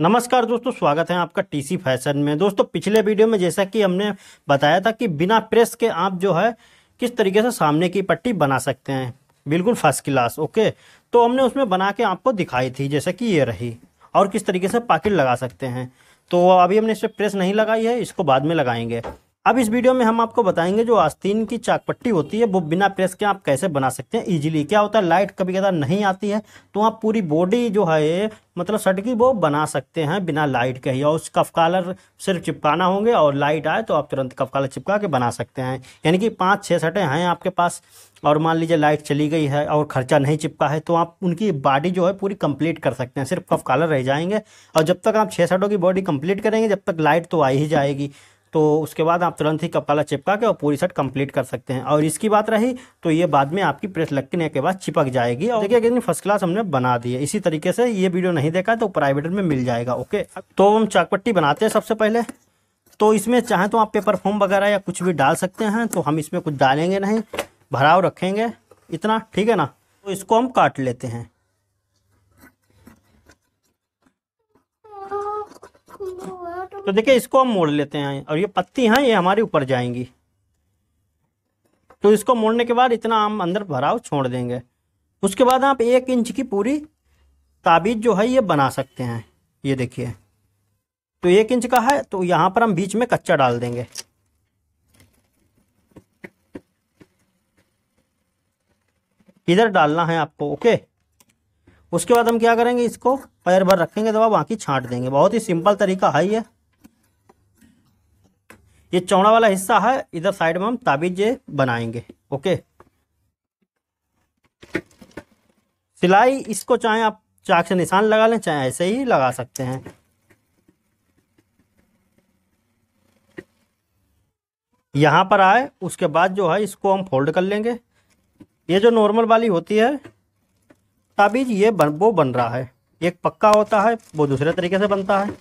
नमस्कार दोस्तों स्वागत है आपका टीसी फैशन में दोस्तों पिछले वीडियो में जैसा कि हमने बताया था कि बिना प्रेस के आप जो है किस तरीके से सामने की पट्टी बना सकते हैं बिल्कुल फर्स्ट क्लास ओके तो हमने उसमें बना के आपको दिखाई थी जैसे कि ये रही और किस तरीके से पाकिट लगा सकते हैं तो अभी हमने इस पर प्रेस नहीं लगाई है इसको बाद में लगाएंगे अब इस वीडियो में हम आपको बताएंगे जो आस्तीन की चाकपट्टी होती है वो बिना प्रेस के आप कैसे बना सकते हैं इजीली क्या होता है लाइट कभी कदा नहीं आती है तो आप पूरी बॉडी जो है मतलब सट की वो बना सकते हैं बिना लाइट के ही और उस कफ कालर सिर्फ चिपकाना होंगे और लाइट आए तो आप तुरंत कफ कालर चिपका के बना सकते हैं यानी कि पाँच छः सटें हैं आपके पास और मान लीजिए लाइट चली गई है और खर्चा नहीं चिपका है तो आप उनकी बॉडी जो है पूरी कंप्लीट कर सकते हैं सिर्फ कफ कालर रह जाएंगे और जब तक आप छः सटों की बॉडी कंप्लीट करेंगे जब तक लाइट तो आ ही जाएगी तो उसके बाद आप तुरंत ही कपाला चिपका के और पूरी शर्ट कंप्लीट कर सकते हैं और इसकी बात रही तो ये बाद में आपकी प्रेस लगने के बाद चिपक जाएगी और देखिए कितनी फर्स्ट क्लास हमने बना दी है इसी तरीके से ये वीडियो नहीं देखा तो प्राइवेट में मिल जाएगा ओके तो हम चाकपट्टी बनाते हैं सबसे पहले तो इसमें चाहे तो आप पेपर फोम वगैरह या कुछ भी डाल सकते हैं तो हम इसमें कुछ डालेंगे नहीं भराव रखेंगे इतना ठीक है ना तो इसको हम काट लेते हैं तो देखिए इसको हम मोड़ लेते हैं और ये पत्ती हैं ये हमारे ऊपर जाएंगी तो इसको मोड़ने के बाद इतना हम अंदर भराव छोड़ देंगे उसके बाद आप एक इंच की पूरी ताबीज जो है ये बना सकते हैं ये देखिए तो एक इंच का है तो यहाँ पर हम बीच में कच्चा डाल देंगे इधर डालना है आपको ओके उसके बाद हम क्या करेंगे इसको पैर भर रखेंगे तो आप बाकी छांट देंगे बहुत ही सिंपल तरीका है ये ये चौड़ा वाला हिस्सा है इधर साइड में हम ताबीज बनाएंगे ओके सिलाई इसको चाहे आप चाक से निशान लगा लें चाहे ऐसे ही लगा सकते हैं यहां पर आए उसके बाद जो है इसको हम फोल्ड कर लेंगे ये जो नॉर्मल वाली होती है ताबीज ये बन वो बन रहा है एक पक्का होता है वो दूसरे तरीके से बनता है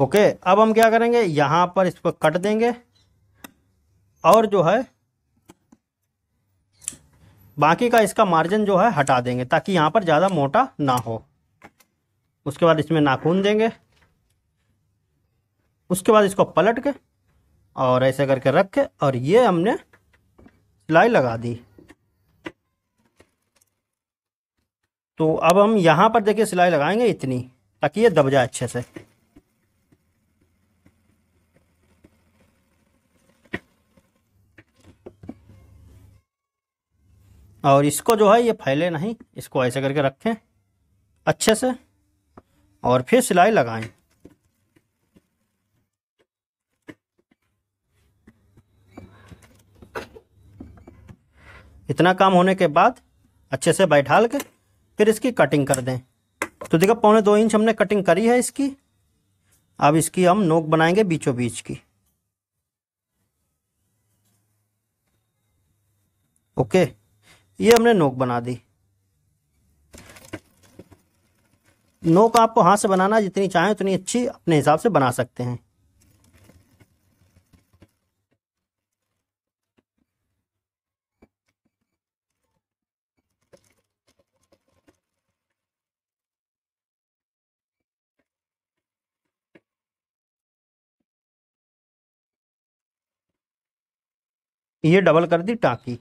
ओके अब हम क्या करेंगे यहाँ पर इसको कट देंगे और जो है बाकी का इसका मार्जिन जो है हटा देंगे ताकि यहाँ पर ज़्यादा मोटा ना हो उसके बाद इसमें नाखून देंगे उसके बाद इसको पलट के और ऐसे करके रख के और ये हमने सिलाई लगा दी तो अब हम यहाँ पर देखिए सिलाई लगाएंगे इतनी ताकि ये दब जाए अच्छे से और इसको जो है ये फैले नहीं इसको ऐसे करके रखें अच्छे से और फिर सिलाई लगाएं इतना काम होने के बाद अच्छे से बैठाल के फिर इसकी कटिंग कर दें तो देखो पौने दो इंच हमने कटिंग करी है इसकी अब इसकी हम नोक बनाएंगे बीचों बीच की ओके okay. ये हमने नोक बना दी नोक आपको हाथ से बनाना जितनी चाहे उतनी अच्छी अपने हिसाब से बना सकते हैं ये डबल कर दी टाकी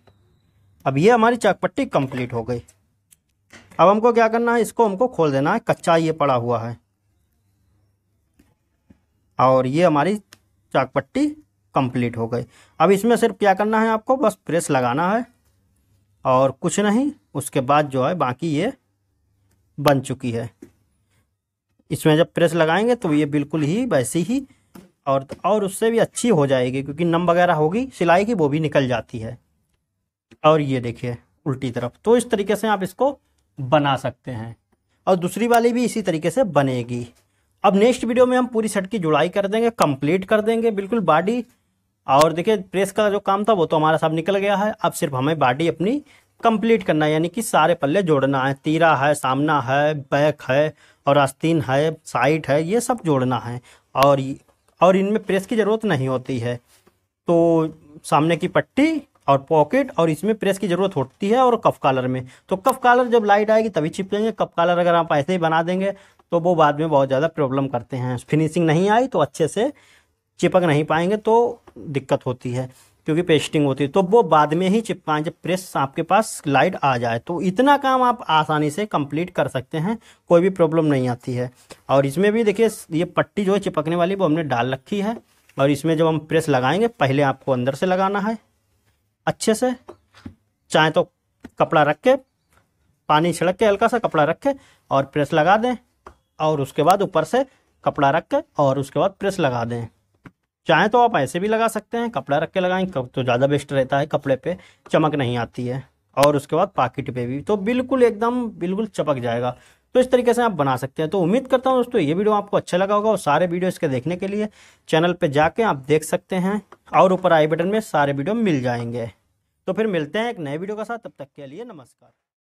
अब ये हमारी चाकपट्टी कंप्लीट हो गई अब हमको क्या करना है इसको हमको खोल देना है कच्चा ये पड़ा हुआ है और ये हमारी चाकपट्टी कंप्लीट हो गई अब इसमें सिर्फ क्या करना है आपको बस प्रेस लगाना है और कुछ नहीं उसके बाद जो है बाकी ये बन चुकी है इसमें जब प्रेस लगाएंगे तो ये बिल्कुल ही वैसी ही और और उससे भी अच्छी हो जाएगी क्योंकि नम वगैरह होगी सिलाई की वो भी निकल जाती है और ये देखिए उल्टी तरफ तो इस तरीके से आप इसको बना सकते हैं और दूसरी वाली भी इसी तरीके से बनेगी अब नेक्स्ट वीडियो में हम पूरी शर्ट की जुड़ाई कर देंगे कंप्लीट कर देंगे बिल्कुल बॉडी और देखिए प्रेस का जो काम था वो तो हमारा सब निकल गया है अब सिर्फ हमें बॉडी अपनी कंप्लीट करना है यानी कि सारे पल्ले जोड़ना है तीरा है सामना है बैक है और आस्तीन है साइड है ये सब जोड़ना है और और इनमें प्रेस की ज़रूरत नहीं होती है तो सामने की पट्टी और पॉकेट और इसमें प्रेस की ज़रूरत होती है और कफ कॉलर में तो कफ कालर जब लाइट आएगी तभी चिपकेंगे कफ कॉलर अगर आप ऐसे ही बना देंगे तो वो बाद में बहुत ज़्यादा प्रॉब्लम करते हैं फिनिशिंग नहीं आई तो अच्छे से चिपक नहीं पाएंगे तो दिक्कत होती है क्योंकि पेस्टिंग होती है तो वो बाद में ही चिपकाएं जब प्रेस आपके पास लाइट आ जाए तो इतना काम आप आसानी से कंप्लीट कर सकते हैं कोई भी प्रॉब्लम नहीं आती है और इसमें भी देखिए ये पट्टी जो है चिपकने वाली वो हमने डाल रखी है और इसमें जब हम प्रेस लगाएंगे पहले आपको अंदर से लगाना है अच्छे से चाहे तो कपड़ा रख के पानी छिड़क के हल्का सा कपड़ा रख के और प्रेस लगा दें और उसके बाद ऊपर से कपड़ा रख के और उसके बाद प्रेस लगा दें चाहे तो आप ऐसे भी लगा सकते हैं कपड़ा रख के लगाएं तो ज़्यादा बेस्ट रहता है कपड़े पे चमक नहीं आती है और उसके बाद पाकिट पे भी तो बिल्कुल एकदम बिल्कुल चपक जाएगा तो इस तरीके से आप बना सकते हैं तो उम्मीद करता हूँ दोस्तों ये वीडियो आपको अच्छा लगा होगा और सारे वीडियो इसके देखने के लिए चैनल पर जाके आप देख सकते हैं और ऊपर आई बटन में सारे वीडियो मिल जाएंगे तो फिर मिलते हैं एक नए वीडियो के साथ तब तक के लिए नमस्कार